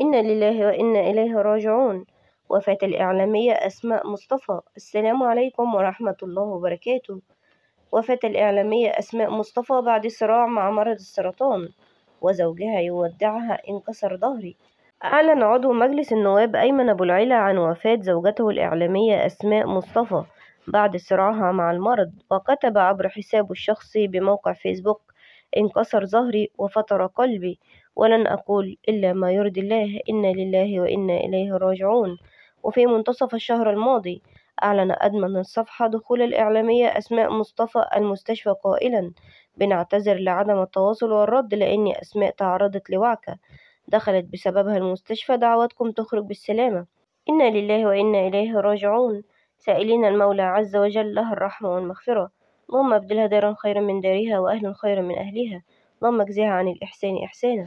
إنا لله وإنا إليه راجعون وفاة الإعلامية أسماء مصطفى السلام عليكم ورحمة الله وبركاته وفاة الإعلامية أسماء مصطفى بعد صراع مع مرض السرطان وزوجها يودعها انكسر ظهري أعلن عضو مجلس النواب أيمن أبو العلا عن وفاة زوجته الإعلامية أسماء مصطفى بعد صراعها مع المرض وكتب عبر حسابه الشخصي بموقع فيسبوك انكسر ظهري وفطر قلبي ولن أقول إلا ما يرضي الله إنا لله وإنا إليه راجعون وفي منتصف الشهر الماضي أعلن أدمن الصفحة دخول الإعلامية أسماء مصطفى المستشفى قائلا بنعتذر لعدم التواصل والرد لأن أسماء تعرضت لوعكة دخلت بسببها المستشفى دعواتكم تخرج بالسلامة إنا لله وإنا إليه راجعون سائلين المولى عز وجل له الرحمة والمغفرة اللهم أبدلها دارا خيرا من دارها وأهلا خيرا من أهلها اللهم اجزها عن الإحسان إحسانا